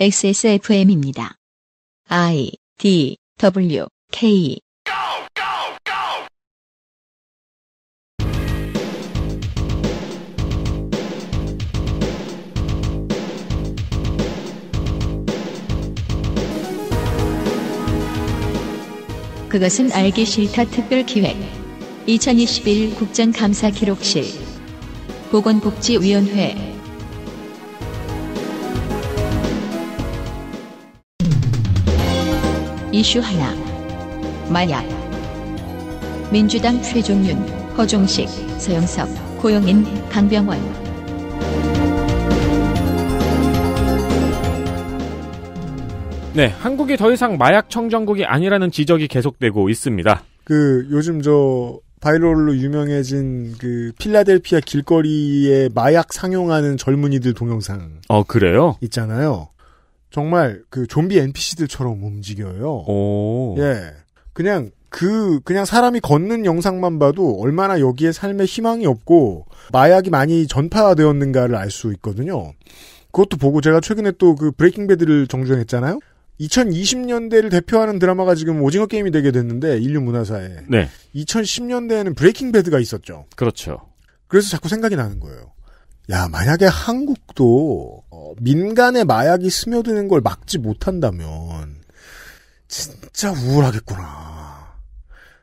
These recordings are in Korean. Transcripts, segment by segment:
XSFM입니다. I D W K 그것은 알기 싫다 특별 기획 2021 국정감사 기록실 보건복지위원회 이슈 하나. 마약. 민주당 최종윤, 허종식, 서영석, 고영인, 강병원. 네, 한국이 더 이상 마약 청정국이 아니라는 지적이 계속되고 있습니다. 그 요즘 저 바이럴로 유명해진 그 필라델피아 길거리에 마약 상용하는 젊은이들 동영상. 어 그래요? 있잖아요. 정말 그 좀비 NPC들처럼 움직여요. 오. 예. 그냥 그 그냥 사람이 걷는 영상만 봐도 얼마나 여기에 삶의 희망이 없고 마약이 많이 전파되었는가를 알 수 있거든요. 그것도 보고 제가 최근에 또 그 브레이킹 배드를 정주행했잖아요. 2020년대를 대표하는 드라마가 지금 오징어 게임이 되게 됐는데 인류 문화사에 네. 2010년대에는 브레이킹 배드가 있었죠. 그렇죠. 그래서 자꾸 생각이 나는 거예요. 야, 만약에 한국도 어, 민간의 마약이 스며드는 걸 막지 못한다면 진짜 우울하겠구나.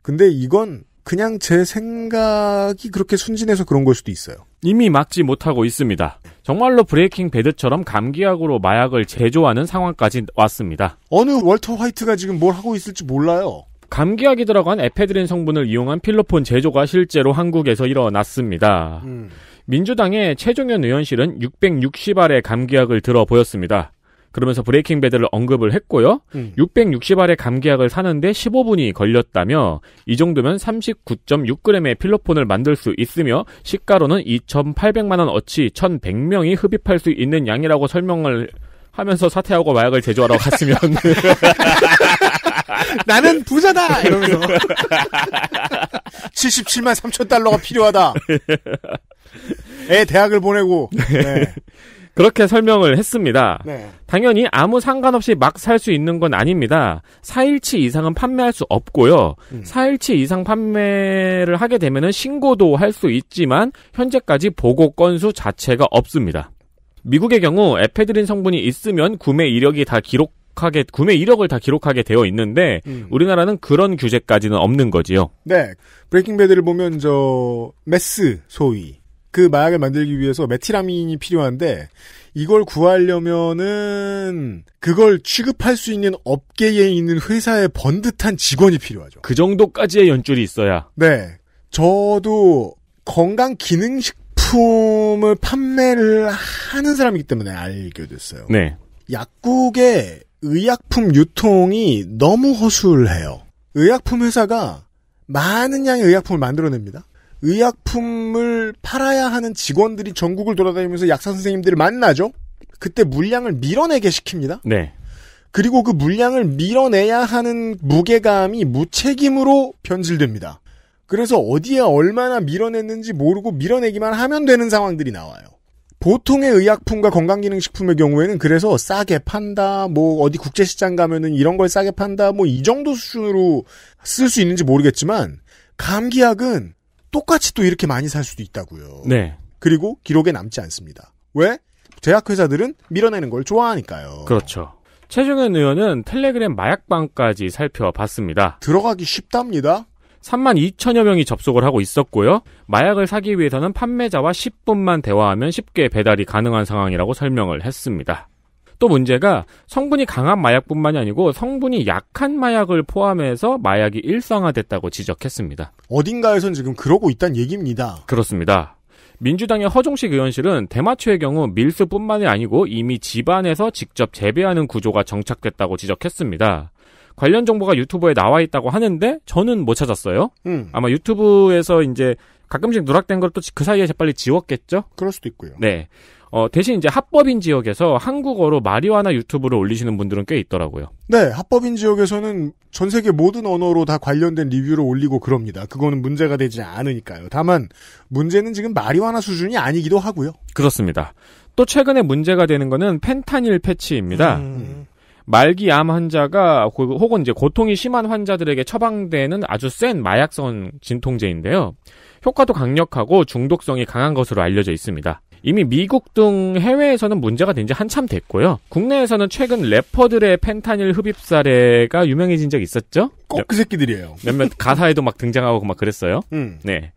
근데 이건 그냥 제 생각이 그렇게 순진해서 그런 걸 수도 있어요. 이미 막지 못하고 있습니다. 정말로 브레이킹 배드처럼 감기약으로 마약을 제조하는 상황까지 왔습니다. 어느 월터 화이트가 지금 뭘 하고 있을지 몰라요. 감기약이 들어간 에페드린 성분을 이용한 필로폰 제조가 실제로 한국에서 일어났습니다. 음. 민주당의 최종현 의원실은 660알의 감기약을 들어 보였습니다. 그러면서 브레이킹 배드를 언급을 했고요. 음. 660알의 감기약을 사는데 15분이 걸렸다며 이 정도면 39.6g의 필로폰을 만들 수 있으며 시가로는 2,800만 원 어치 1,100명이 흡입할 수 있는 양이라고 설명을 하면서 사퇴하고 마약을 제조하러 갔으면 나는 부자다! 이러면서. 77만 3천 달러가 필요하다. 애 대학을 보내고. 네. 네. 그렇게 설명을 했습니다. 네. 당연히 아무 상관없이 막 살 수 있는 건 아닙니다. 4일치 이상은 판매할 수 없고요. 음. 4일치 이상 판매를 하게 되면 신고도 할 수 있지만 현재까지 보고 건수 자체가 없습니다. 미국의 경우 에페드린 성분이 있으면 구매 이력이 다 기록 기록하게 구매 이력을 다 기록하게 되어 있는데 음. 우리나라는 그런 규제까지는 없는 거지요. 네. 브레이킹 배드를 보면 저 메스 소위 그 마약을 만들기 위해서 메티라민이 필요한데 이걸 구하려면은 그걸 취급할 수 있는 업계에 있는 회사의 번듯한 직원이 필요하죠. 그 정도까지의 연줄이 있어야. 네. 저도 건강 기능 식품을 판매를 하는 사람이기 때문에 알게 됐어요. 네. 약국에 의약품 유통이 너무 허술해요. 의약품 회사가 많은 양의 의약품을 만들어냅니다. 의약품을 팔아야 하는 직원들이 전국을 돌아다니면서 약사 선생님들을 만나죠. 그때 물량을 밀어내게 시킵니다. 네. 그리고 그 물량을 밀어내야 하는 무게감이 무책임으로 변질됩니다. 그래서 어디에 얼마나 밀어냈는지 모르고 밀어내기만 하면 되는 상황들이 나와요. 보통의 의약품과 건강기능식품의 경우에는 그래서 싸게 판다, 뭐 어디 국제시장 가면은 이런 걸 싸게 판다, 뭐 이 정도 수준으로 쓸 수 있는지 모르겠지만 감기약은 똑같이 또 이렇게 많이 살 수도 있다고요. 네. 그리고 기록에 남지 않습니다. 왜? 제약회사들은 밀어내는 걸 좋아하니까요. 그렇죠. 최종현 의원은 텔레그램 마약방까지 살펴봤습니다. 들어가기 쉽답니다. 3만 2천여 명이 접속을 하고 있었고요. 마약을 사기 위해서는 판매자와 10분만 대화하면 쉽게 배달이 가능한 상황이라고 설명을 했습니다. 또 문제가 성분이 강한 마약뿐만이 아니고 성분이 약한 마약을 포함해서 마약이 일상화됐다고 지적했습니다. 어딘가에선 지금 그러고 있다는 얘기입니다. 그렇습니다. 민주당의 허종식 의원실은 대마초의 경우 밀수뿐만이 아니고 이미 집안에서 직접 재배하는 구조가 정착됐다고 지적했습니다. 관련 정보가 유튜브에 나와 있다고 하는데 저는 못 찾았어요. 음. 아마 유튜브에서 이제 가끔씩 누락된 걸 또 그 사이에 재빨리 지웠겠죠? 그럴 수도 있고요. 네. 어, 대신 이제 합법인 지역에서 한국어로 마리화나 유튜브를 올리시는 분들은 꽤 있더라고요. 네, 합법인 지역에서는 전 세계 모든 언어로 다 관련된 리뷰를 올리고 그럽니다. 그거는 문제가 되지 않으니까요. 다만, 문제는 지금 마리화나 수준이 아니기도 하고요. 그렇습니다. 또 최근에 문제가 되는 거는 펜타닐 패치입니다. 음... 말기 암 환자가 혹은 이제 고통이 심한 환자들에게 처방되는 아주 센 마약성 진통제인데요. 효과도 강력하고 중독성이 강한 것으로 알려져 있습니다. 이미 미국 등 해외에서는 문제가 된 지 한참 됐고요. 국내에서는 최근 래퍼들의 펜타닐 흡입 사례가 유명해진 적 있었죠? 꼭 그 새끼들이에요. 몇몇 가사에도 막 등장하고 막 그랬어요. 음. 네.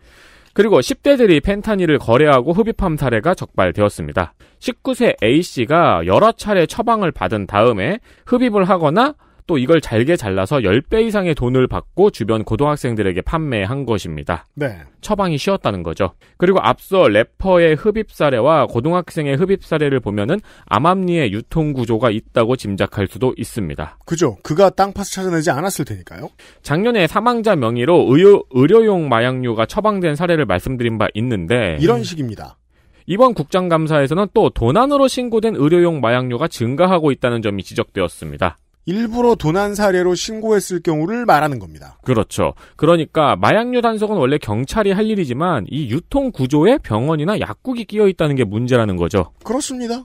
그리고 10대들이 펜타닐을 거래하고 흡입함 사례가 적발되었습니다. 19세 A씨가 여러 차례 처방을 받은 다음에 흡입을 하거나 또 이걸 잘게 잘라서 10배 이상의 돈을 받고 주변 고등학생들에게 판매한 것입니다. 네. 처방이 쉬웠다는 거죠. 그리고 앞서 래퍼의 흡입 사례와 고등학생의 흡입 사례를 보면은 암암리의 유통 구조가 있다고 짐작할 수도 있습니다. 그죠. 그가 땅파스 찾아내지 않았을 테니까요. 작년에 사망자 명의로 의료, 의료용 마약류가 처방된 사례를 말씀드린 바 있는데 이런 식입니다. 이번 국장감사에서는또 도난으로 신고된 의료용 마약류가 증가하고 있다는 점이 지적되었습니다. 일부러 도난 사례로 신고했을 경우를 말하는 겁니다. 그렇죠. 그러니까 마약류 단속은 원래 경찰이 할 일이지만 이 유통 구조에 병원이나 약국이 끼어 있다는 게 문제라는 거죠. 그렇습니다.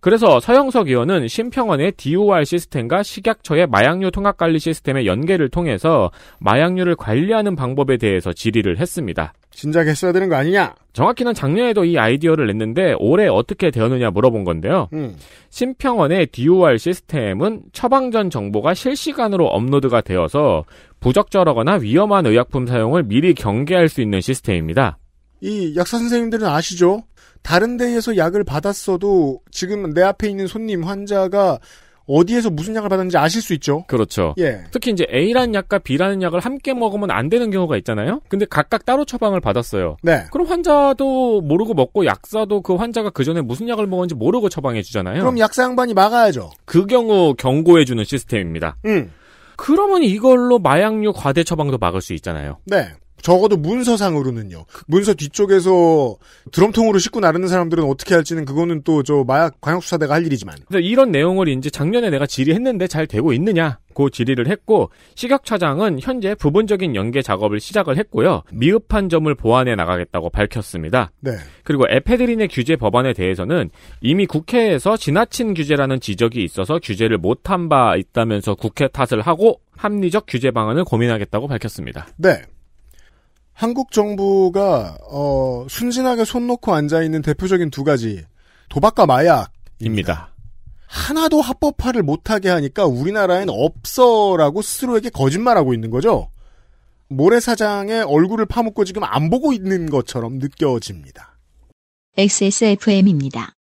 그래서 서영석 의원은 심평원의 DOR 시스템과 식약처의 마약류 통합관리 시스템의 연계를 통해서 마약류를 관리하는 방법에 대해서 질의를 했습니다. 진작 했어야 되는 거 아니냐? 정확히는 작년에도 이 아이디어를 냈는데 올해 어떻게 되었느냐 물어본 건데요. 음. 심평원의 DOR 시스템은 처방전 정보가 실시간으로 업로드가 되어서 부적절하거나 위험한 의약품 사용을 미리 경계할 수 있는 시스템입니다. 이 약사 선생님들은 아시죠? 다른 데에서 약을 받았어도 지금 내 앞에 있는 손님 환자가 어디에서 무슨 약을 받았는지 아실 수 있죠. 그렇죠. 예. 특히 이제 A라는 약과 B라는 약을 함께 먹으면 안 되는 경우가 있잖아요. 근데 각각 따로 처방을 받았어요. 네. 그럼 환자도 모르고 먹고 약사도 그 환자가 그 전에 무슨 약을 먹었는지 모르고 처방해 주잖아요. 그럼 약사 양반이 막아야죠. 그 경우 경고해 주는 시스템입니다. 음. 그러면 이걸로 마약류 과대 처방도 막을 수 있잖아요. 네. 적어도 문서상으로는요. 문서 뒤쪽에서 드럼통으로 씻고 나르는 사람들은 어떻게 할지는 그거는 또 저 마약 광역수사대가 할 일이지만. 이런 내용을 이제 작년에 내가 질의했는데 잘 되고 있느냐. 고 질의를 했고 식약처장은 현재 부분적인 연계 작업을 시작을 했고요. 미흡한 점을 보완해 나가겠다고 밝혔습니다. 네. 그리고 에페드린의 규제 법안에 대해서는 이미 국회에서 지나친 규제라는 지적이 있어서 규제를 못한 바 있다면서 국회 탓을 하고 합리적 규제 방안을 고민하겠다고 밝혔습니다. 네. 한국 정부가 어, 순진하게 손 놓고 앉아 있는 대표적인 두 가지 도박과 마약입니다. 하나도 합법화를 못하게 하니까 우리나라엔 없어라고 스스로에게 거짓말하고 있는 거죠. 모래사장의 얼굴을 파묻고 지금 안 보고 있는 것처럼 느껴집니다. XSFM입니다.